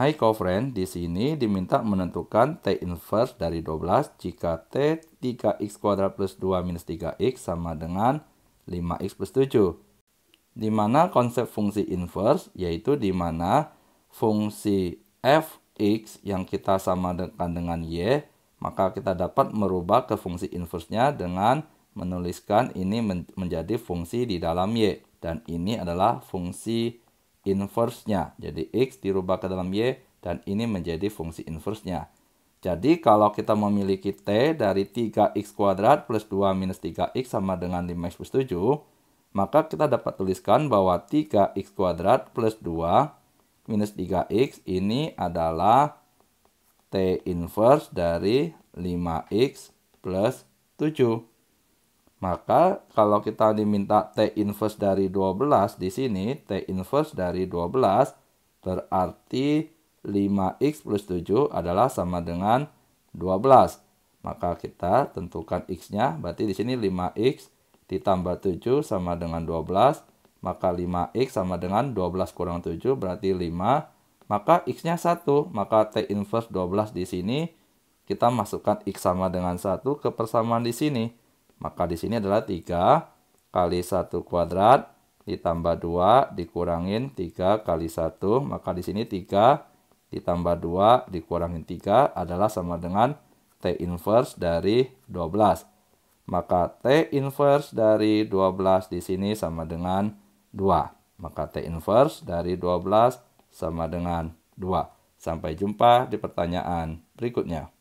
Hai covariant di sini diminta menentukan T inverse dari 12 jika T 3x kuadrat plus 2 minus 3x sama dengan 5x plus 7. Di mana konsep fungsi inverse yaitu di mana fungsi fx yang kita samakan dengan y, maka kita dapat merubah ke fungsi inverse-nya dengan menuliskan ini menjadi fungsi di dalam y dan ini adalah fungsi inversnya. Jadi X dirubah ke dalam Y dan ini menjadi fungsi inversnya. Jadi kalau kita memiliki T dari 3X kuadrat plus 2 minus 3X sama dengan 5X plus 7, maka kita dapat tuliskan bahwa 3X kuadrat plus 2 minus 3X ini adalah T inverse dari 5X plus 7. Maka kalau kita diminta T inverse dari 12 di sini, T inverse dari 12 berarti 5x plus 7 adalah sama dengan 12. Maka kita tentukan x-nya, berarti di sini 5x ditambah 7 sama dengan 12. Maka 5x sama dengan 12 kurang 7 berarti 5. Maka x-nya 1, maka T inverse 12 di sini kita masukkan x sama dengan 1 ke persamaan di sini maka di sini adalah 3 kali 1 kuadrat ditambah 2 dikurangin 3 kali 1. Maka di sini 3 ditambah 2 dikurangin 3 adalah sama dengan T inverse dari 12. Maka T inverse dari 12 di sini sama dengan 2. Maka T inverse dari 12 sama dengan 2. Sampai jumpa di pertanyaan berikutnya.